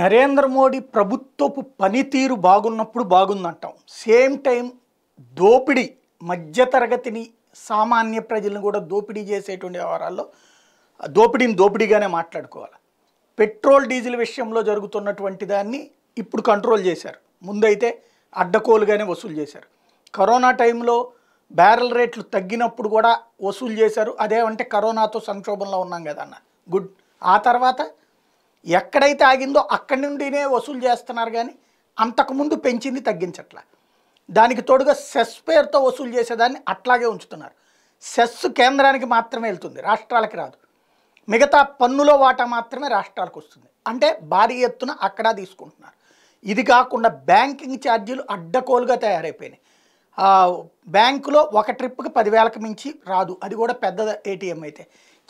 నరేంద్ర మోడీ ప్రభుత్వపు పనితీరు బాగున్నప్పుడు బాగుందంటాం same time దోపిడీ మధ్యతరగతిని సామాన్య ప్రజలను కూడా దోపిడీ చేసేటువంటి వ్యవహారాల్లో దోపిడీని దోపిడీగానే మాట్లాడుకోవాలి పెట్రోల్ డీజిల్ విషయంలో జరుగుతున్నటువంటి దాన్ని ఇప్పుడు కంట్రోల్ చేశారు ముందైతే అడ్డకోలుగానే వసూలు చేశారు కరోనా టైంలో బ్యారల్ రేట్లు తగ్గినప్పుడు కూడా వసూలు చేశారు అదేమంటే కరోనాతో సంక్షోభంలో ఉన్నాం కదన్న గుడ్ ఆ తర్వాత ఎక్కడైతే ఆగిందో అక్కడి నుండినే వసూలు చేస్తున్నారు కానీ అంతకుముందు పెంచింది తగ్గించట్ల దానికి తోడుగా సెస్ పేరుతో వసూలు చేసేదాన్ని అట్లాగే ఉంచుతున్నారు సెస్ కేంద్రానికి మాత్రమే వెళ్తుంది రాష్ట్రాలకి రాదు మిగతా పన్నులో వాటా మాత్రమే రాష్ట్రాలకు వస్తుంది అంటే భారీ ఎత్తున అక్కడ తీసుకుంటున్నారు ఇది కాకుండా బ్యాంకింగ్ ఛార్జీలు అడ్డకోలుగా తయారైపోయినాయి బ్యాంకులో ఒక ట్రిప్కి పదివేలకు మించి రాదు అది కూడా పెద్ద ఏటీఎం అయితే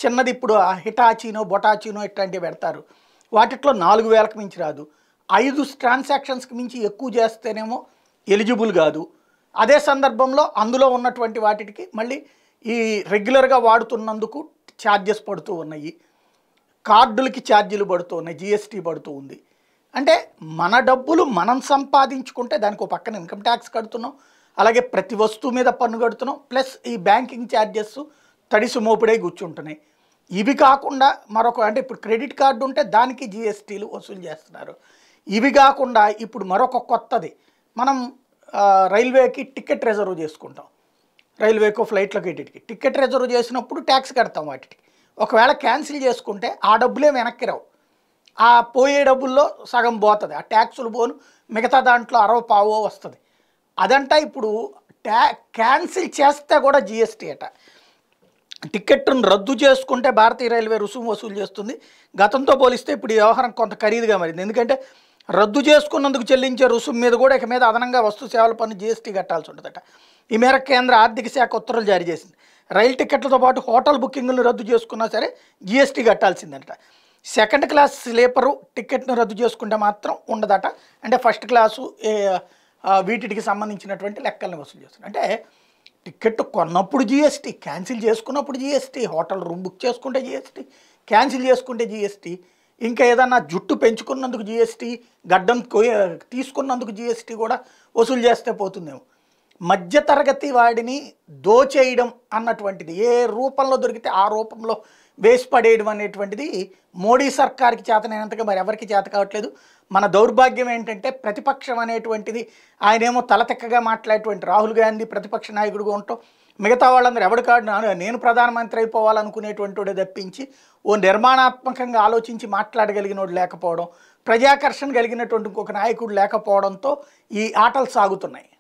చిన్నది ఇప్పుడు హిటాచీనో బొటాచీనో ఇట్లాంటివి పెడతారు వాటిట్లో నాలుగు వేలకు మించి రాదు ఐదు ట్రాన్సాక్షన్స్కి మించి ఎక్కువ చేస్తేనేమో ఎలిజిబుల్ కాదు అదే సందర్భంలో అందులో ఉన్నటువంటి వాటికి మళ్ళీ ఈ రెగ్యులర్గా వాడుతున్నందుకు ఛార్జెస్ పడుతూ ఉన్నాయి కార్డులకి ఛార్జీలు పడుతూ ఉన్నాయి జిఎస్టీ పడుతూ ఉంది అంటే మన డబ్బులు మనం సంపాదించుకుంటే దానికి ఒక పక్కన ఇన్కమ్ ట్యాక్స్ కడుతున్నాం అలాగే ప్రతి వస్తువు మీద పన్ను కడుతున్నాం ప్లస్ ఈ బ్యాంకింగ్ ఛార్జెస్ తడిసి మోపుడే కూర్చుంటున్నాయి ఇవి కాకుండా మరొక అంటే ఇప్పుడు క్రెడిట్ కార్డు ఉంటే దానికి జిఎస్టీలు వసూలు చేస్తున్నారు ఇవి కాకుండా ఇప్పుడు మరొక కొత్తది మనం రైల్వేకి టికెట్ రిజర్వ్ చేసుకుంటాం రైల్వేకు ఫ్లైట్లకు ఇటుకి టికెట్ రిజర్వ్ చేసినప్పుడు ట్యాక్స్ కడతాం వాటికి ఒకవేళ క్యాన్సిల్ చేసుకుంటే ఆ డబ్బులే వెనక్కి రావు ఆ పోయే డబ్బుల్లో సగం పోతుంది ఆ ట్యాక్సులు పోను మిగతా దాంట్లో అరవ పావో వస్తుంది అదంటా ఇప్పుడు ట్యా క్యాన్సిల్ చేస్తే కూడా జిఎస్టీ అట టికెట్ను రద్దు చేసుకుంటే భారతీయ రైల్వే రుసుము వసూలు చేస్తుంది గతంతో పోలిస్తే ఇప్పుడు ఈ వ్యవహారం కొంత ఖరీదుగా మారింది ఎందుకంటే రద్దు చేసుకున్నందుకు చెల్లించే రుసుము మీద కూడా ఇక మీద అదనంగా వస్తు సేవల పన్ను జీఎస్టీ కట్టాల్సి ఉంటుందట ఈ మేరకు కేంద్ర ఆర్థిక శాఖ ఉత్తర్వులు జారీ చేసింది రైలు టికెట్లతో పాటు హోటల్ బుకింగ్లను రద్దు చేసుకున్నా సరే జీఎస్టీ కట్టాల్సిందట సెకండ్ క్లాస్ స్లీపరు టికెట్ను రద్దు చేసుకుంటే మాత్రం ఉండదట అంటే ఫస్ట్ క్లాసు వీటికి సంబంధించినటువంటి లెక్కలను వసూలు చేస్తుంది అంటే టికెట్ కొన్నప్పుడు జిఎస్టీ క్యాన్సిల్ చేసుకున్నప్పుడు జిఎస్టీ హోటల్ రూమ్ బుక్ చేసుకుంటే జిఎస్టీ క్యాన్సిల్ చేసుకుంటే జిఎస్టీ ఇంకా ఏదన్నా జుట్టు పెంచుకున్నందుకు జిఎస్టీ గడ్డం తీసుకున్నందుకు జిఎస్టీ కూడా వసూలు చేస్తే పోతుందేమో మధ్యతరగతి వాడిని దోచేయడం అన్నటువంటిది ఏ రూపంలో దొరికితే ఆ రూపంలో వేసి పడేయడం అనేటువంటిది మోడీ సర్కార్కి చేతనైనంతగా మరి ఎవరికి చేత కావట్లేదు మన దౌర్భాగ్యం ఏంటంటే ప్రతిపక్షం అనేటువంటిది ఆయనేమో తలతెక్కగా మాట్లాడేటువంటి రాహుల్ గాంధీ ప్రతిపక్ష నాయకుడుగా ఉంటాం మిగతా వాళ్ళందరూ ఎవడు కాడు నాను నేను ప్రధానమంత్రి అయిపోవాలనుకునేటువంటి వాడే తప్పించి ఓ నిర్మాణాత్మకంగా ఆలోచించి మాట్లాడగలిగినోడు లేకపోవడం ప్రజాకర్షణ కలిగినటువంటి ఇంకొక నాయకుడు లేకపోవడంతో ఈ ఆటలు సాగుతున్నాయి